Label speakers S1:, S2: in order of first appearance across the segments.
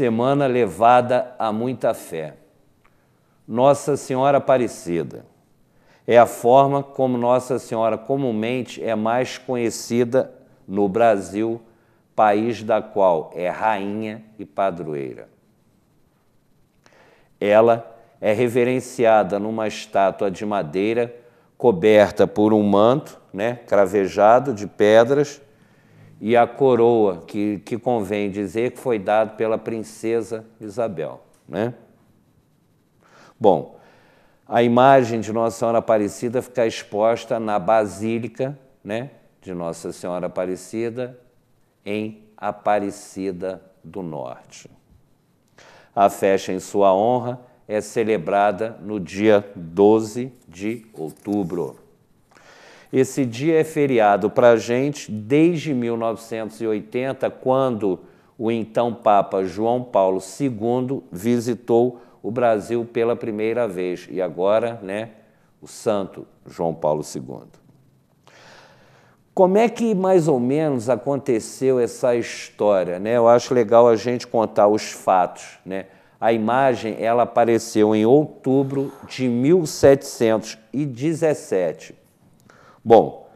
S1: semana levada a muita fé. Nossa Senhora Aparecida é a forma como Nossa Senhora comumente é mais conhecida no Brasil, país da qual é rainha e padroeira. Ela é reverenciada numa estátua de madeira coberta por um manto, né, cravejado de pedras, e a coroa, que, que convém dizer que foi dada pela princesa Isabel. Né? Bom, a imagem de Nossa Senhora Aparecida fica exposta na Basílica né, de Nossa Senhora Aparecida, em Aparecida do Norte. A festa em sua honra é celebrada no dia 12 de outubro. Esse dia é feriado para a gente desde 1980, quando o então Papa João Paulo II visitou o Brasil pela primeira vez. E agora, né, o santo João Paulo II. Como é que mais ou menos aconteceu essa história? Né? Eu acho legal a gente contar os fatos. Né? A imagem ela apareceu em outubro de 1717. Bom,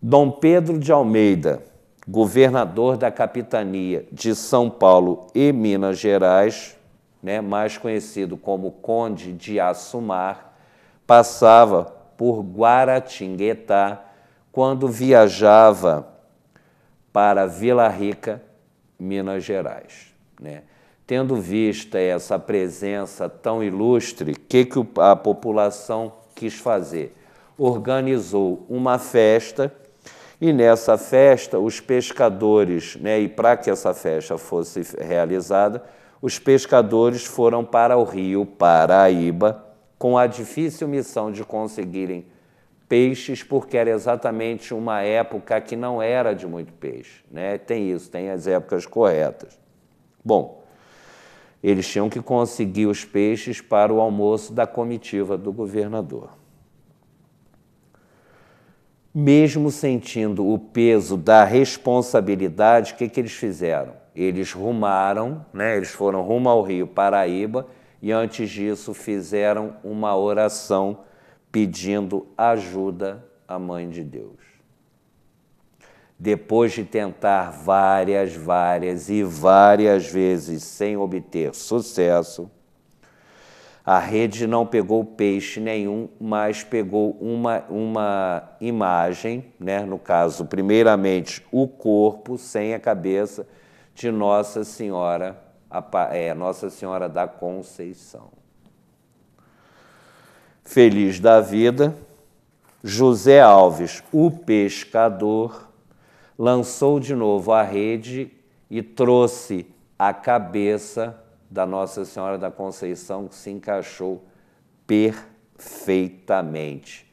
S1: Dom Pedro de Almeida, governador da capitania de São Paulo e Minas Gerais, né, mais conhecido como Conde de Assumar, passava por Guaratinguetá quando viajava para Vila Rica, Minas Gerais. Né? Tendo vista essa presença tão ilustre, o que, que a população quis fazer? organizou uma festa e nessa festa os pescadores, né, e para que essa festa fosse realizada, os pescadores foram para o rio Paraíba com a difícil missão de conseguirem peixes, porque era exatamente uma época que não era de muito peixe. Né? Tem isso, tem as épocas corretas. Bom, eles tinham que conseguir os peixes para o almoço da comitiva do governador mesmo sentindo o peso da responsabilidade, o que, que eles fizeram? Eles rumaram, né? eles foram rumo ao Rio Paraíba e antes disso fizeram uma oração pedindo ajuda à Mãe de Deus. Depois de tentar várias, várias e várias vezes sem obter sucesso, a rede não pegou peixe nenhum, mas pegou uma, uma imagem, né? no caso, primeiramente, o corpo sem a cabeça de Nossa Senhora, é, Nossa Senhora da Conceição. Feliz da vida, José Alves, o pescador, lançou de novo a rede e trouxe a cabeça da Nossa Senhora da Conceição que se encaixou perfeitamente.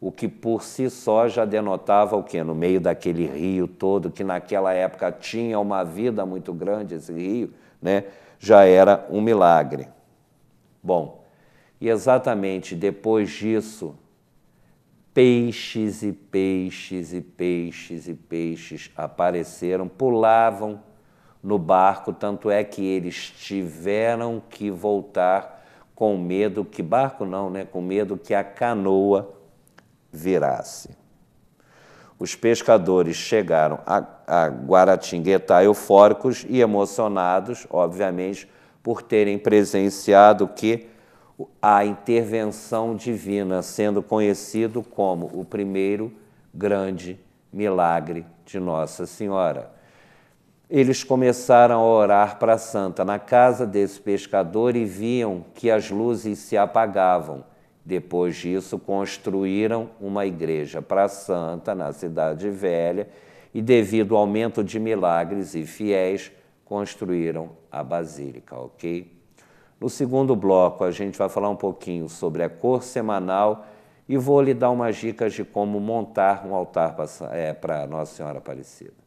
S1: O que por si só já denotava o que no meio daquele rio todo que naquela época tinha uma vida muito grande esse rio, né? Já era um milagre. Bom, e exatamente depois disso, peixes e peixes e peixes e peixes apareceram, pulavam no barco, tanto é que eles tiveram que voltar com medo que barco não, né? Com medo que a canoa virasse. Os pescadores chegaram a, a Guaratinguetá eufóricos e emocionados, obviamente, por terem presenciado que a intervenção divina, sendo conhecido como o primeiro grande milagre de Nossa Senhora. Eles começaram a orar para a santa na casa desse pescador e viam que as luzes se apagavam. Depois disso, construíram uma igreja para a santa na Cidade Velha e, devido ao aumento de milagres e fiéis, construíram a basílica, ok? No segundo bloco, a gente vai falar um pouquinho sobre a cor semanal e vou lhe dar umas dicas de como montar um altar para é, Nossa Senhora Aparecida.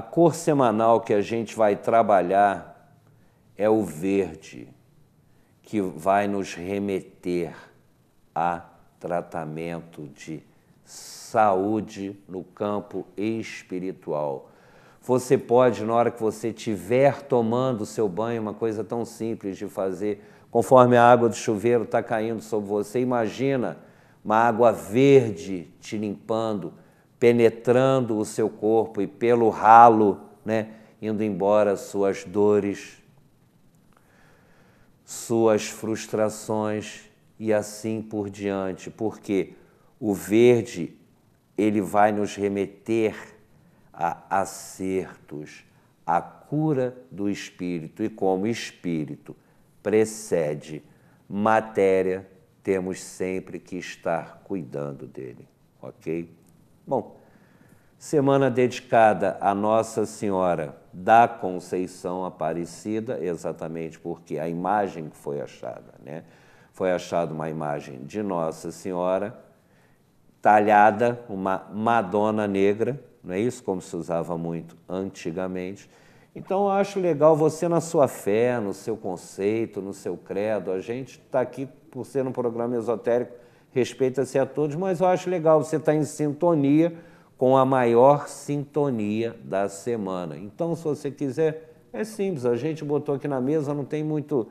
S1: A cor semanal que a gente vai trabalhar é o verde, que vai nos remeter a tratamento de saúde no campo espiritual. Você pode, na hora que você estiver tomando o seu banho, uma coisa tão simples de fazer, conforme a água do chuveiro está caindo sobre você, imagina uma água verde te limpando penetrando o seu corpo e pelo ralo, né, indo embora suas dores, suas frustrações e assim por diante, porque o verde ele vai nos remeter a acertos, a cura do espírito e como espírito precede matéria, temos sempre que estar cuidando dele, OK? Bom, semana dedicada a Nossa Senhora da Conceição Aparecida, exatamente porque a imagem que foi achada, né? Foi achada uma imagem de Nossa Senhora talhada, uma Madonna negra, não é isso como se usava muito antigamente. Então eu acho legal você na sua fé, no seu conceito, no seu credo. A gente está aqui por ser um programa esotérico respeita-se a todos, mas eu acho legal, você está em sintonia com a maior sintonia da semana. Então, se você quiser, é simples, a gente botou aqui na mesa, não tem muito,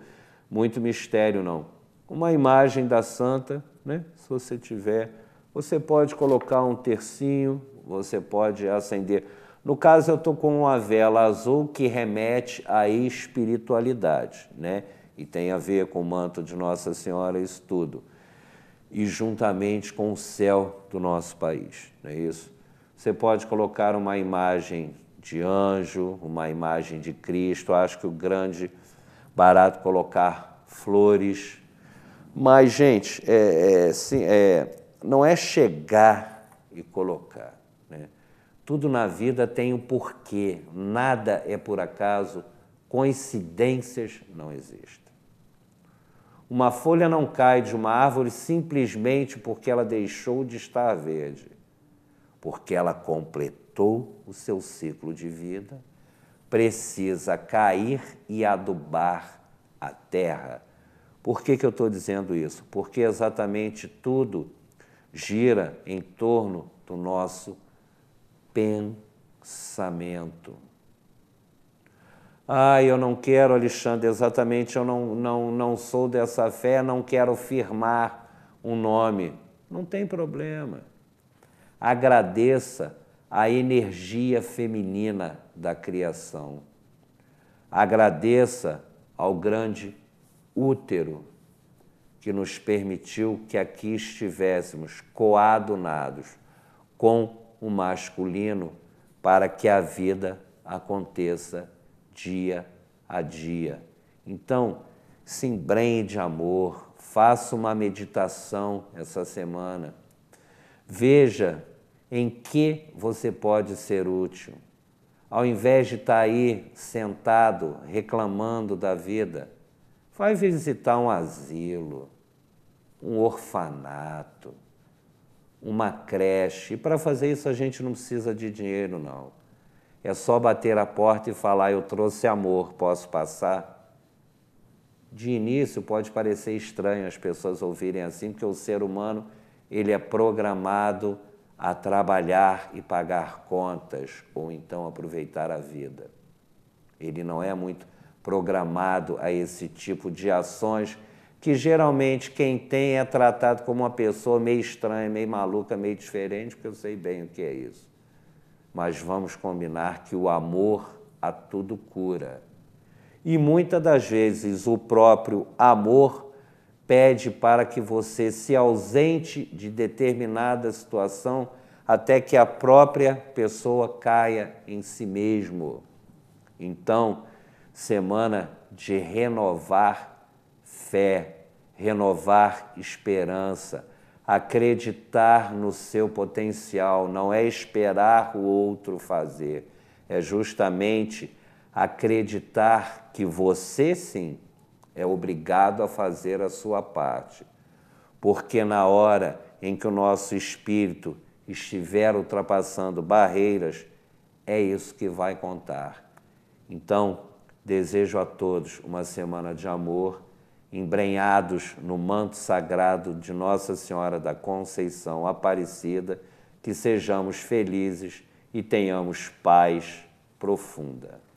S1: muito mistério, não. Uma imagem da santa, né? se você tiver, você pode colocar um tercinho, você pode acender. No caso, eu estou com uma vela azul que remete à espiritualidade, né? E tem a ver com o manto de Nossa Senhora, isso tudo e juntamente com o céu do nosso país, não é isso? Você pode colocar uma imagem de anjo, uma imagem de Cristo, acho que o grande barato colocar flores. Mas, gente, é, é, sim, é, não é chegar e colocar. Né? Tudo na vida tem o um porquê, nada é por acaso, coincidências não existem. Uma folha não cai de uma árvore simplesmente porque ela deixou de estar verde, porque ela completou o seu ciclo de vida, precisa cair e adubar a terra. Por que, que eu estou dizendo isso? Porque exatamente tudo gira em torno do nosso pensamento. Ah, eu não quero, Alexandre, exatamente, eu não, não, não sou dessa fé, não quero firmar um nome. Não tem problema. Agradeça a energia feminina da criação. Agradeça ao grande útero que nos permitiu que aqui estivéssemos coadunados com o masculino para que a vida aconteça dia a dia. Então, se embrenhe de amor, faça uma meditação essa semana. Veja em que você pode ser útil. Ao invés de estar tá aí sentado reclamando da vida, vai visitar um asilo, um orfanato, uma creche. E para fazer isso a gente não precisa de dinheiro, não. É só bater a porta e falar: Eu trouxe amor, posso passar? De início pode parecer estranho as pessoas ouvirem assim, porque o ser humano ele é programado a trabalhar e pagar contas ou então aproveitar a vida. Ele não é muito programado a esse tipo de ações que geralmente quem tem é tratado como uma pessoa meio estranha, meio maluca, meio diferente, porque eu sei bem o que é isso mas vamos combinar que o amor a tudo cura. E muitas das vezes o próprio amor pede para que você se ausente de determinada situação até que a própria pessoa caia em si mesmo. Então, semana de renovar fé, renovar esperança acreditar no seu potencial, não é esperar o outro fazer, é justamente acreditar que você sim é obrigado a fazer a sua parte. Porque na hora em que o nosso espírito estiver ultrapassando barreiras, é isso que vai contar. Então, desejo a todos uma semana de amor embrenhados no manto sagrado de Nossa Senhora da Conceição Aparecida, que sejamos felizes e tenhamos paz profunda.